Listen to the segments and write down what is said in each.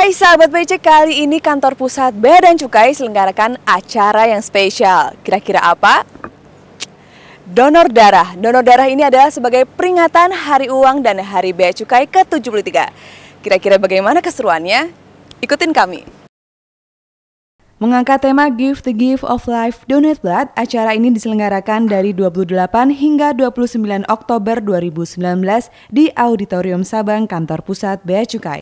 Hai sahabat PC, kali ini kantor pusat Bea dan Cukai selenggarakan acara yang spesial. Kira-kira apa? Donor darah. Donor darah ini adalah sebagai peringatan Hari Uang dan Hari Bea Cukai ke-73. Kira-kira bagaimana keseruannya? Ikutin kami. Mengangkat tema Give the Gift of Life, Donate Blood, acara ini diselenggarakan dari 28 hingga 29 Oktober 2019 di Auditorium Sabang, Kantor Pusat Bea Cukai.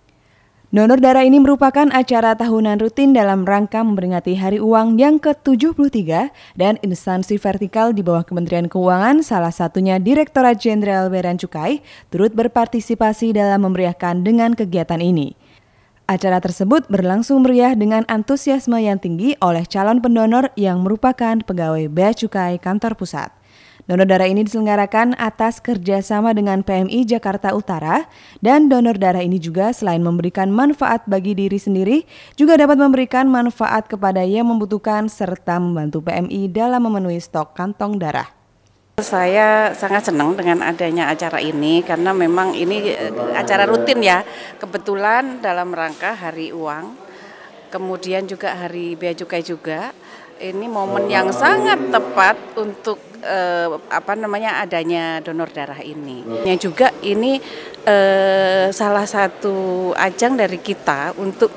Donor darah ini merupakan acara tahunan rutin dalam rangka memperingati Hari Uang yang ke-73 dan instansi vertikal di bawah Kementerian Keuangan, salah satunya Direktorat Jenderal Bea Cukai, turut berpartisipasi dalam memeriahkan dengan kegiatan ini. Acara tersebut berlangsung meriah dengan antusiasme yang tinggi oleh calon pendonor yang merupakan pegawai Bea Cukai Kantor Pusat. Donor darah ini diselenggarakan atas kerjasama dengan PMI Jakarta Utara dan donor darah ini juga selain memberikan manfaat bagi diri sendiri, juga dapat memberikan manfaat kepada yang membutuhkan serta membantu PMI dalam memenuhi stok kantong darah. Saya sangat senang dengan adanya acara ini karena memang ini eh, acara rutin ya. Kebetulan dalam rangka Hari Uang, kemudian juga Hari Bea Cukai juga ini momen yang sangat tepat untuk eh, apa namanya adanya donor darah ini. Ya juga ini eh, salah satu ajang dari kita untuk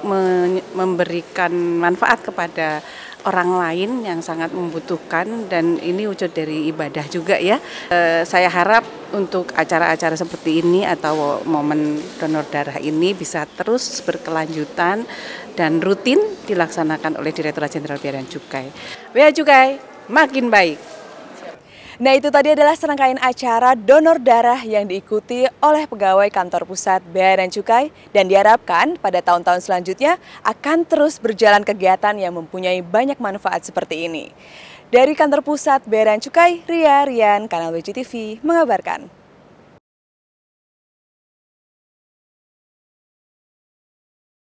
memberikan manfaat kepada orang lain yang sangat membutuhkan dan ini wujud dari ibadah juga ya. E, saya harap untuk acara-acara seperti ini atau momen donor darah ini bisa terus berkelanjutan dan rutin dilaksanakan oleh Direktur Jenderal Bea dan Cukai. Bea Cukai makin baik. Nah itu tadi adalah serangkaian acara donor darah yang diikuti oleh pegawai kantor pusat Bea dan Cukai dan diharapkan pada tahun-tahun selanjutnya akan terus berjalan kegiatan yang mempunyai banyak manfaat seperti ini. Dari kantor pusat Bea dan Cukai, Ria Rian, Kanal WGTV mengabarkan.